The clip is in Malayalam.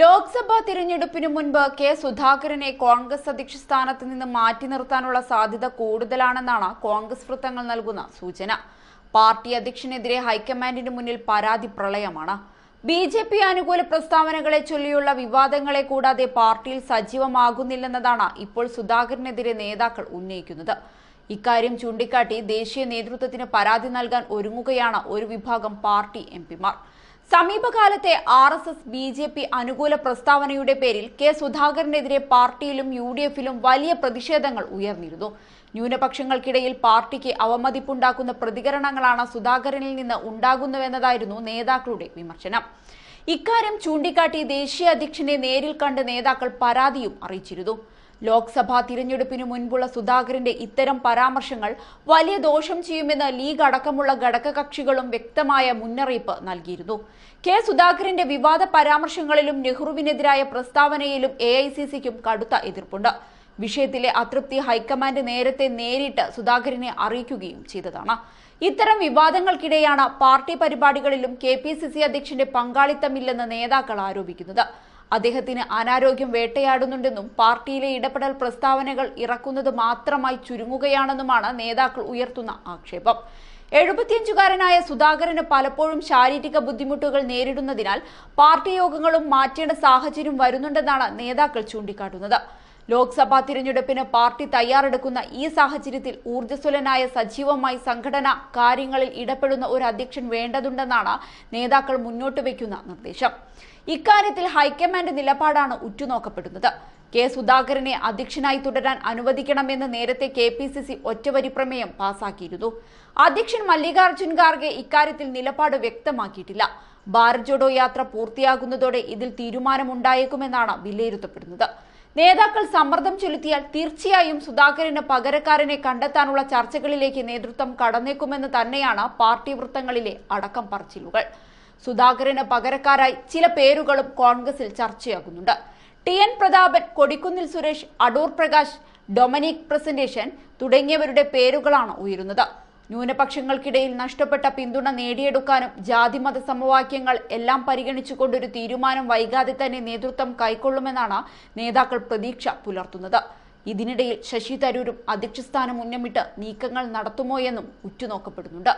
ലോക്സഭാ തിരഞ്ഞെടുപ്പിന് മുൻപ് കെ സുധാകരനെ കോൺഗ്രസ് അധ്യക്ഷ സ്ഥാനത്ത് നിന്ന് മാറ്റി നിർത്താനുള്ള സാധ്യത കൂടുതലാണെന്നാണ് കോൺഗ്രസ് വൃത്തങ്ങൾ നൽകുന്ന സൂചന പാർട്ടി അധ്യക്ഷനെതിരെ ഹൈക്കമാൻഡിന് മുന്നിൽ പരാതി പ്രളയമാണ് ബി ജെ പി അനുകൂല പ്രസ്താവനകളെ ചൊല്ലിയുള്ള വിവാദങ്ങളെ കൂടാതെ പാർട്ടിയിൽ സജീവമാകുന്നില്ലെന്നതാണ് ഇപ്പോൾ സുധാകരനെതിരെ നേതാക്കൾ ഉന്നയിക്കുന്നത് ഇക്കാര്യം ചൂണ്ടിക്കാട്ടി ദേശീയ നേതൃത്വത്തിന് പരാതി നൽകാൻ ഒരുങ്ങുകയാണ് ഒരു വിഭാഗം പാർട്ടി എം സമീപകാലത്തെ R S S B J P അനുകൂല പ്രസ്താവനയുടെ പേരിൽ കെ സുധാകരനെതിരെ പാർട്ടിയിലും യു ഡി എഫിലും വലിയ പ്രതിഷേധങ്ങൾ ഉയർന്നിരുന്നു ന്യൂനപക്ഷങ്ങൾക്കിടയിൽ പാർട്ടിക്ക് അവമതിപ്പുണ്ടാക്കുന്ന പ്രതികരണങ്ങളാണ് സുധാകരനിൽ നിന്ന് ഉണ്ടാകുന്നുവെന്നതായിരുന്നു നേതാക്കളുടെ വിമർശനം ഇക്കാര്യം ചൂണ്ടിക്കാട്ടി ദേശീയ അധ്യക്ഷനെ നേരിൽ കണ്ട് നേതാക്കൾ പരാതിയും അറിയിച്ചിരുന്നു ലോക്സഭാ തിരഞ്ഞെടുപ്പിന് മുൻപുള്ള സുധാകരന്റെ ഇത്തരം പരാമർശങ്ങൾ വലിയ ദോഷം ചെയ്യുമെന്ന് ലീഗ് അടക്കമുള്ള ഘടക കക്ഷികളും വ്യക്തമായ മുന്നറിയിപ്പ് നൽകിയിരുന്നു കെ സുധാകരന്റെ വിവാദ പരാമർശങ്ങളിലും നെഹ്റുവിനെതിരായ പ്രസ്താവനയിലും എ കടുത്ത എതിർപ്പുണ്ട് വിഷയത്തിലെ അതൃപ്തി ഹൈക്കമാൻഡ് നേരത്തെ നേരിട്ട് സുധാകരനെ അറിയിക്കുകയും ചെയ്തതാണ് ഇത്തരം വിവാദങ്ങൾക്കിടെയാണ് പാർട്ടി പരിപാടികളിലും കെ പി സി സി അധ്യക്ഷന്റെ പങ്കാളിത്തമില്ലെന്ന് നേതാക്കൾ ആരോപിക്കുന്നത് അദ്ദേഹത്തിന് അനാരോഗ്യം വേട്ടയാടുന്നുണ്ടെന്നും പാർട്ടിയിലെ ഇടപെടൽ പ്രസ്താവനകൾ ഇറക്കുന്നത് മാത്രമായി ചുരുങ്ങുകയാണെന്നുമാണ് നേതാക്കൾ ഉയർത്തുന്ന ആക്ഷേപം എഴുപത്തിയഞ്ചുകാരനായ സുധാകരന് പലപ്പോഴും ശാരീരിക ബുദ്ധിമുട്ടുകൾ നേരിടുന്നതിനാൽ പാർട്ടി യോഗങ്ങളും മാറ്റേണ്ട സാഹചര്യം വരുന്നുണ്ടെന്നാണ് നേതാക്കൾ ചൂണ്ടിക്കാട്ടുന്നത് ലോക്സഭാ തിരഞ്ഞെടുപ്പിന് പാർട്ടി തയ്യാറെടുക്കുന്ന ഈ സാഹചര്യത്തിൽ ഊർജ്ജസ്വലനായ സജീവമായി സംഘടന കാര്യങ്ങളിൽ ഇടപെടുന്ന ഒരു അധ്യക്ഷൻ വേണ്ടതുണ്ടെന്നാണ് നേതാക്കൾ മുന്നോട്ട് വയ്ക്കുന്ന നിർദ്ദേശം ഇക്കാര്യത്തിൽ ഹൈക്കമാൻഡ് നിലപാടാണ് ഉറ്റുനോക്കപ്പെടുന്നത് കെ സുധാകരനെ അധ്യക്ഷനായി തുടരാൻ അനുവദിക്കണമെന്ന് നേരത്തെ കെ പി സി സി ഒറ്റവരി പ്രമേയം പാസാക്കിയിരുന്നു അധ്യക്ഷൻ മല്ലികാർജ്ജുൻ ഖാർഗെ ഇക്കാര്യത്തിൽ നിലപാട് വ്യക്തമാക്കിയിട്ടില്ല ഭാരത് ജോഡോ യാത്ര പൂർത്തിയാകുന്നതോടെ ഇതിൽ തീരുമാനമുണ്ടായേക്കുമെന്നാണ് വിലയിരുത്തപ്പെടുന്നത് നേതാക്കൾ സമ്മർദ്ദം ചെലുത്തിയാൽ തീർച്ചയായും സുധാകരന് പകരക്കാരനെ കണ്ടെത്താനുള്ള ചർച്ചകളിലേക്ക് നേതൃത്വം കടന്നേക്കുമെന്ന് തന്നെയാണ് പാർട്ടി വൃത്തങ്ങളിലെ അടക്കം പറച്ചിലുകൾ സുധാകരന് പകരക്കാരായി ചില പേരുകളും കോൺഗ്രസിൽ ചർച്ചയാകുന്നുണ്ട് ടി എൻ പ്രതാപൻ കൊടിക്കുന്നിൽ സുരേഷ് അടൂർ പ്രകാശ് ഡൊമിനിക് പ്രസന്റേഷൻ തുടങ്ങിയവരുടെ പേരുകളാണ് ഉയരുന്നത് ന്യൂനപക്ഷങ്ങൾക്കിടയിൽ നഷ്ടപ്പെട്ട പിന്തുണ നേടിയെടുക്കാനും ജാതിമത സമവാക്യങ്ങൾ എല്ലാം പരിഗണിച്ചുകൊണ്ടൊരു തീരുമാനം വൈകാതെ തന്നെ നേതൃത്വം കൈക്കൊള്ളുമെന്നാണ് നേതാക്കൾ പ്രതീക്ഷ പുലർത്തുന്നത് ഇതിനിടയിൽ ശശി തരൂരും അധ്യക്ഷസ്ഥാനം ഉന്നമിട്ട് നീക്കങ്ങൾ നടത്തുമോ എന്നും ഉറ്റുനോക്കപ്പെടുന്നുണ്ട്